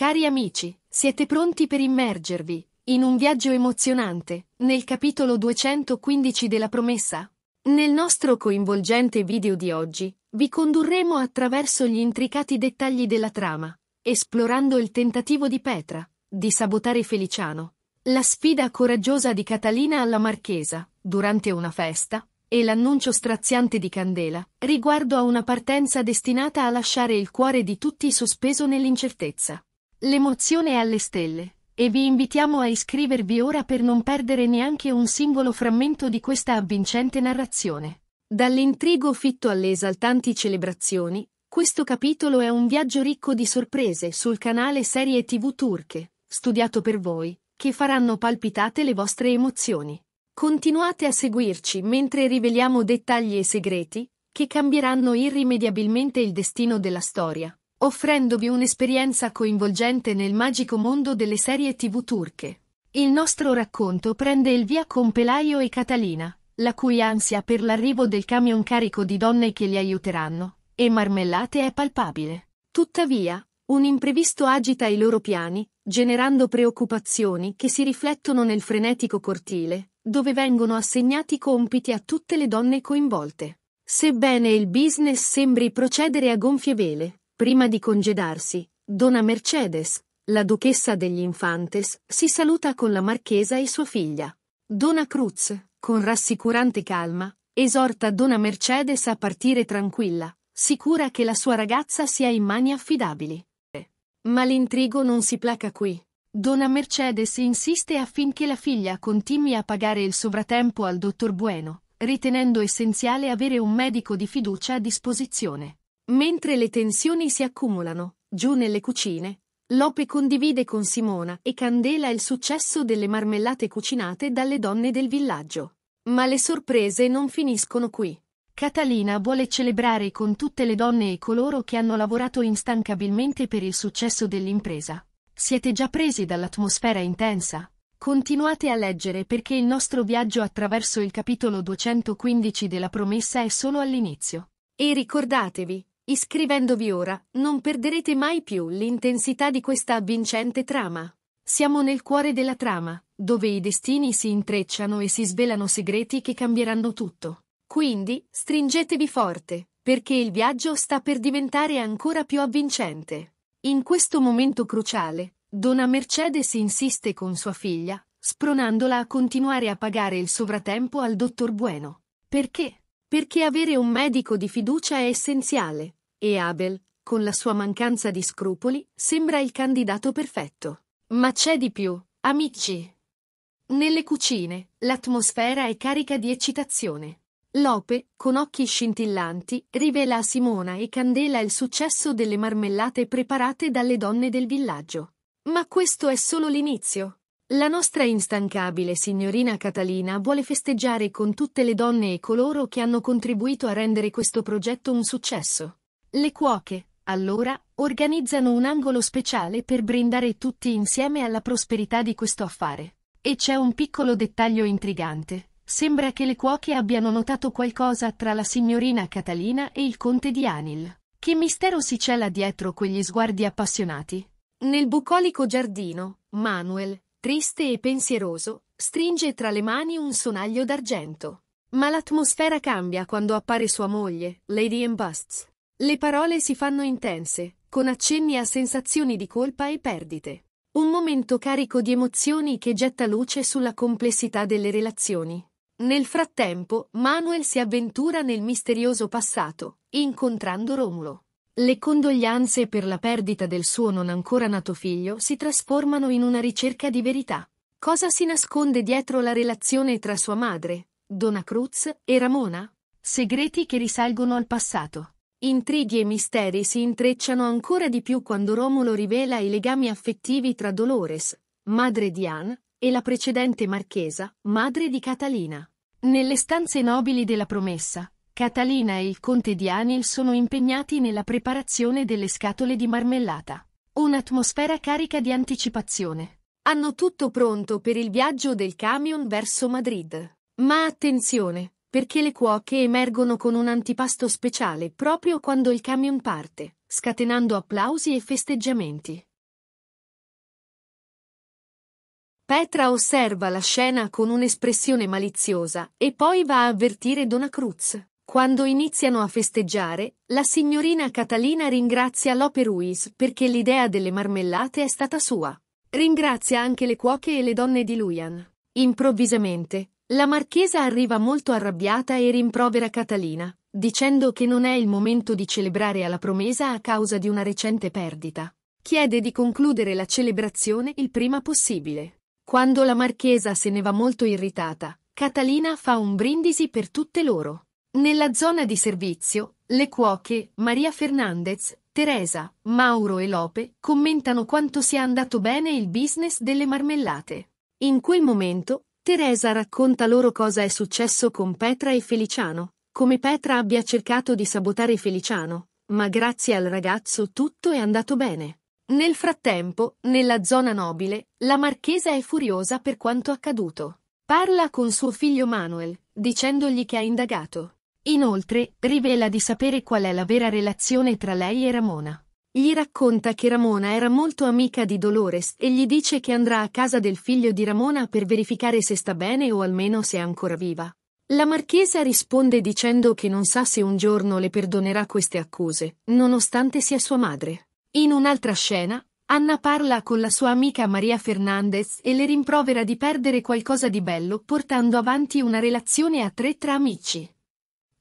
Cari amici, siete pronti per immergervi in un viaggio emozionante nel capitolo 215 della promessa? Nel nostro coinvolgente video di oggi, vi condurremo attraverso gli intricati dettagli della trama, esplorando il tentativo di Petra di sabotare Feliciano, la sfida coraggiosa di Catalina alla Marchesa durante una festa e l'annuncio straziante di Candela riguardo a una partenza destinata a lasciare il cuore di tutti sospeso nell'incertezza. L'emozione è alle stelle, e vi invitiamo a iscrivervi ora per non perdere neanche un singolo frammento di questa avvincente narrazione. Dall'intrigo fitto alle esaltanti celebrazioni, questo capitolo è un viaggio ricco di sorprese sul canale serie TV turche, studiato per voi, che faranno palpitate le vostre emozioni. Continuate a seguirci mentre riveliamo dettagli e segreti che cambieranno irrimediabilmente il destino della storia offrendovi un'esperienza coinvolgente nel magico mondo delle serie tv turche. Il nostro racconto prende il via con Pelaio e Catalina, la cui ansia per l'arrivo del camion carico di donne che li aiuteranno, e marmellate è palpabile. Tuttavia, un imprevisto agita i loro piani, generando preoccupazioni che si riflettono nel frenetico cortile, dove vengono assegnati compiti a tutte le donne coinvolte. Sebbene il business sembri procedere a gonfie vele, Prima di congedarsi, Dona Mercedes, la duchessa degli Infantes, si saluta con la marchesa e sua figlia. Dona Cruz, con rassicurante calma, esorta Dona Mercedes a partire tranquilla, sicura che la sua ragazza sia in mani affidabili. Ma l'intrigo non si placa qui. Dona Mercedes insiste affinché la figlia continui a pagare il sovratempo al dottor Bueno, ritenendo essenziale avere un medico di fiducia a disposizione. Mentre le tensioni si accumulano, giù nelle cucine, Lope condivide con Simona e Candela il successo delle marmellate cucinate dalle donne del villaggio. Ma le sorprese non finiscono qui. Catalina vuole celebrare con tutte le donne e coloro che hanno lavorato instancabilmente per il successo dell'impresa. Siete già presi dall'atmosfera intensa? Continuate a leggere perché il nostro viaggio attraverso il capitolo 215 della promessa è solo all'inizio. E ricordatevi, Iscrivendovi ora, non perderete mai più l'intensità di questa avvincente trama. Siamo nel cuore della trama, dove i destini si intrecciano e si svelano segreti che cambieranno tutto. Quindi, stringetevi forte, perché il viaggio sta per diventare ancora più avvincente. In questo momento cruciale, Donna Mercedes insiste con sua figlia, spronandola a continuare a pagare il sovratempo al dottor Bueno. Perché? Perché avere un medico di fiducia è essenziale, e Abel, con la sua mancanza di scrupoli, sembra il candidato perfetto. Ma c'è di più, amici. Nelle cucine, l'atmosfera è carica di eccitazione. Lope, con occhi scintillanti, rivela a Simona e Candela il successo delle marmellate preparate dalle donne del villaggio. Ma questo è solo l'inizio. La nostra instancabile signorina Catalina vuole festeggiare con tutte le donne e coloro che hanno contribuito a rendere questo progetto un successo. Le cuoche, allora, organizzano un angolo speciale per brindare tutti insieme alla prosperità di questo affare. E c'è un piccolo dettaglio intrigante. Sembra che le cuoche abbiano notato qualcosa tra la signorina Catalina e il conte di Anil. Che mistero si cela dietro quegli sguardi appassionati? Nel bucolico giardino, Manuel, triste e pensieroso, stringe tra le mani un sonaglio d'argento. Ma l'atmosfera cambia quando appare sua moglie, Lady Embusts. Le parole si fanno intense, con accenni a sensazioni di colpa e perdite. Un momento carico di emozioni che getta luce sulla complessità delle relazioni. Nel frattempo, Manuel si avventura nel misterioso passato, incontrando Romulo. Le condoglianze per la perdita del suo non ancora nato figlio si trasformano in una ricerca di verità. Cosa si nasconde dietro la relazione tra sua madre, Dona Cruz, e Ramona? Segreti che risalgono al passato. Intrighi e misteri si intrecciano ancora di più quando Romolo rivela i legami affettivi tra Dolores, madre di Anne, e la precedente marchesa, madre di Catalina. Nelle stanze nobili della promessa, Catalina e il conte di Anil sono impegnati nella preparazione delle scatole di marmellata. Un'atmosfera carica di anticipazione. Hanno tutto pronto per il viaggio del camion verso Madrid. Ma attenzione! perché le cuoche emergono con un antipasto speciale proprio quando il camion parte, scatenando applausi e festeggiamenti. Petra osserva la scena con un'espressione maliziosa e poi va a avvertire Dona Cruz. Quando iniziano a festeggiare, la signorina Catalina ringrazia Lope Ruiz perché l'idea delle marmellate è stata sua. Ringrazia anche le cuoche e le donne di Luian. Improvvisamente, la marchesa arriva molto arrabbiata e rimprovera Catalina, dicendo che non è il momento di celebrare alla promesa a causa di una recente perdita. Chiede di concludere la celebrazione il prima possibile. Quando la marchesa se ne va molto irritata, Catalina fa un brindisi per tutte loro. Nella zona di servizio, le cuoche, Maria Fernandez, Teresa, Mauro e Lope commentano quanto sia andato bene il business delle marmellate. In quel momento, Teresa racconta loro cosa è successo con Petra e Feliciano, come Petra abbia cercato di sabotare Feliciano, ma grazie al ragazzo tutto è andato bene. Nel frattempo, nella zona nobile, la marchesa è furiosa per quanto accaduto. Parla con suo figlio Manuel, dicendogli che ha indagato. Inoltre, rivela di sapere qual è la vera relazione tra lei e Ramona. Gli racconta che Ramona era molto amica di Dolores e gli dice che andrà a casa del figlio di Ramona per verificare se sta bene o almeno se è ancora viva. La marchesa risponde dicendo che non sa se un giorno le perdonerà queste accuse, nonostante sia sua madre. In un'altra scena, Anna parla con la sua amica Maria Fernandez e le rimprovera di perdere qualcosa di bello portando avanti una relazione a tre tra amici.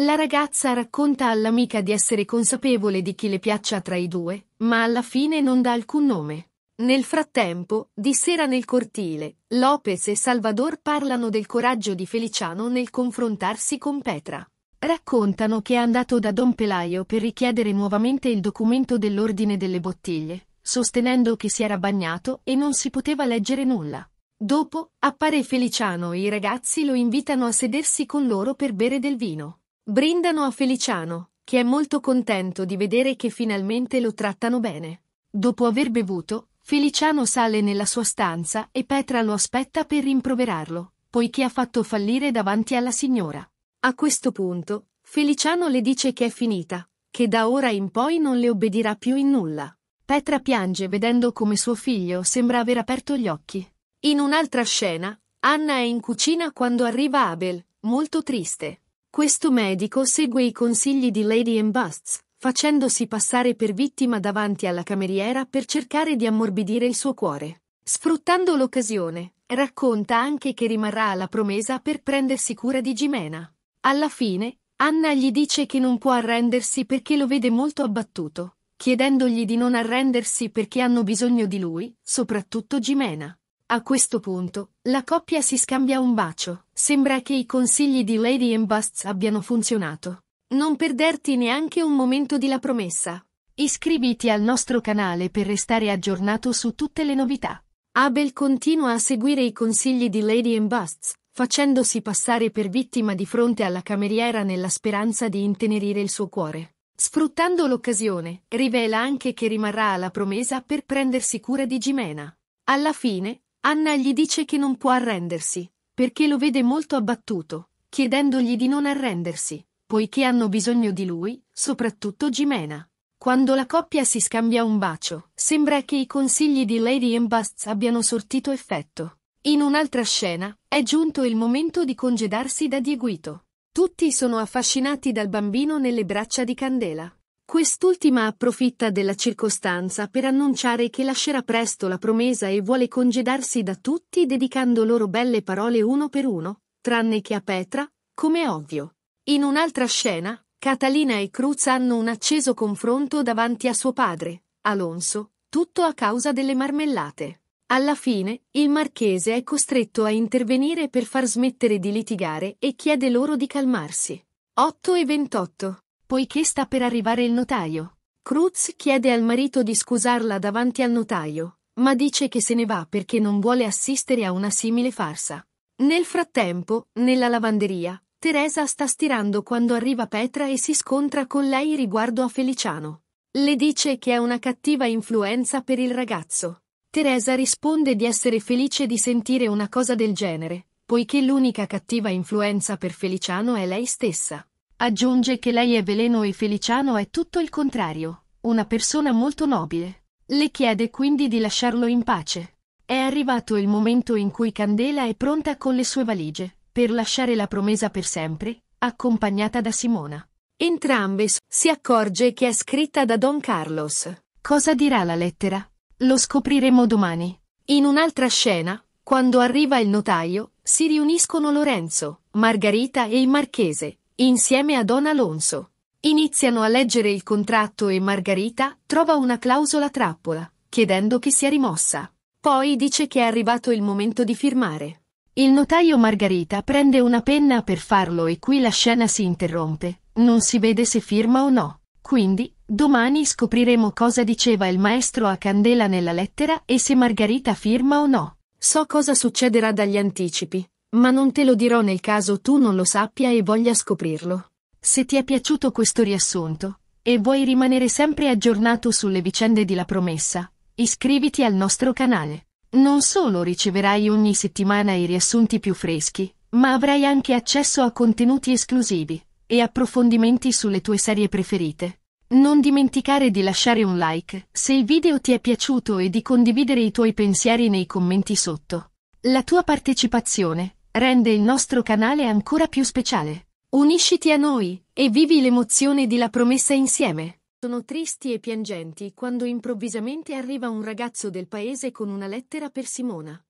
La ragazza racconta all'amica di essere consapevole di chi le piaccia tra i due, ma alla fine non dà alcun nome. Nel frattempo, di sera nel cortile, Lopez e Salvador parlano del coraggio di Feliciano nel confrontarsi con Petra. Raccontano che è andato da Don Pelaio per richiedere nuovamente il documento dell'ordine delle bottiglie, sostenendo che si era bagnato e non si poteva leggere nulla. Dopo, appare Feliciano e i ragazzi lo invitano a sedersi con loro per bere del vino. Brindano a Feliciano, che è molto contento di vedere che finalmente lo trattano bene. Dopo aver bevuto, Feliciano sale nella sua stanza e Petra lo aspetta per rimproverarlo, poiché ha fatto fallire davanti alla signora. A questo punto, Feliciano le dice che è finita, che da ora in poi non le obbedirà più in nulla. Petra piange vedendo come suo figlio sembra aver aperto gli occhi. In un'altra scena, Anna è in cucina quando arriva Abel, molto triste. Questo medico segue i consigli di Lady and Busts, facendosi passare per vittima davanti alla cameriera per cercare di ammorbidire il suo cuore. Sfruttando l'occasione, racconta anche che rimarrà alla promesa per prendersi cura di Gimena. Alla fine, Anna gli dice che non può arrendersi perché lo vede molto abbattuto, chiedendogli di non arrendersi perché hanno bisogno di lui, soprattutto Gimena. A questo punto, la coppia si scambia un bacio. Sembra che i consigli di Lady and Busts abbiano funzionato. Non perderti neanche un momento di la promessa. Iscriviti al nostro canale per restare aggiornato su tutte le novità. Abel continua a seguire i consigli di Lady and Busts, facendosi passare per vittima di fronte alla cameriera nella speranza di intenerire il suo cuore. Sfruttando l'occasione, rivela anche che rimarrà alla promessa per prendersi cura di Gimena. Alla fine, Anna gli dice che non può arrendersi, perché lo vede molto abbattuto, chiedendogli di non arrendersi, poiché hanno bisogno di lui, soprattutto Gimena. Quando la coppia si scambia un bacio, sembra che i consigli di Lady Embusts abbiano sortito effetto. In un'altra scena, è giunto il momento di congedarsi da Dieguito. Tutti sono affascinati dal bambino nelle braccia di Candela. Quest'ultima approfitta della circostanza per annunciare che lascerà presto la promesa e vuole congedarsi da tutti dedicando loro belle parole uno per uno, tranne che a Petra, come ovvio. In un'altra scena, Catalina e Cruz hanno un acceso confronto davanti a suo padre, Alonso, tutto a causa delle marmellate. Alla fine, il marchese è costretto a intervenire per far smettere di litigare e chiede loro di calmarsi. 8 e 28 poiché sta per arrivare il notaio. Cruz chiede al marito di scusarla davanti al notaio, ma dice che se ne va perché non vuole assistere a una simile farsa. Nel frattempo, nella lavanderia, Teresa sta stirando quando arriva Petra e si scontra con lei riguardo a Feliciano. Le dice che è una cattiva influenza per il ragazzo. Teresa risponde di essere felice di sentire una cosa del genere, poiché l'unica cattiva influenza per Feliciano è lei stessa. Aggiunge che lei è veleno e Feliciano è tutto il contrario, una persona molto nobile. Le chiede quindi di lasciarlo in pace. È arrivato il momento in cui Candela è pronta con le sue valigie, per lasciare la promesa per sempre, accompagnata da Simona. Entrambe si accorge che è scritta da Don Carlos. Cosa dirà la lettera? Lo scopriremo domani. In un'altra scena, quando arriva il notaio, si riuniscono Lorenzo, Margarita e il marchese, insieme a Don Alonso. Iniziano a leggere il contratto e Margarita trova una clausola trappola, chiedendo che sia rimossa. Poi dice che è arrivato il momento di firmare. Il notaio Margarita prende una penna per farlo e qui la scena si interrompe, non si vede se firma o no. Quindi, domani scopriremo cosa diceva il maestro a Candela nella lettera e se Margarita firma o no. So cosa succederà dagli anticipi, ma non te lo dirò nel caso tu non lo sappia e voglia scoprirlo. Se ti è piaciuto questo riassunto, e vuoi rimanere sempre aggiornato sulle vicende di La Promessa, iscriviti al nostro canale. Non solo riceverai ogni settimana i riassunti più freschi, ma avrai anche accesso a contenuti esclusivi e approfondimenti sulle tue serie preferite. Non dimenticare di lasciare un like se il video ti è piaciuto e di condividere i tuoi pensieri nei commenti sotto. La tua partecipazione rende il nostro canale ancora più speciale. Unisciti a noi e vivi l'emozione di La promessa insieme. Sono tristi e piangenti quando improvvisamente arriva un ragazzo del paese con una lettera per Simona.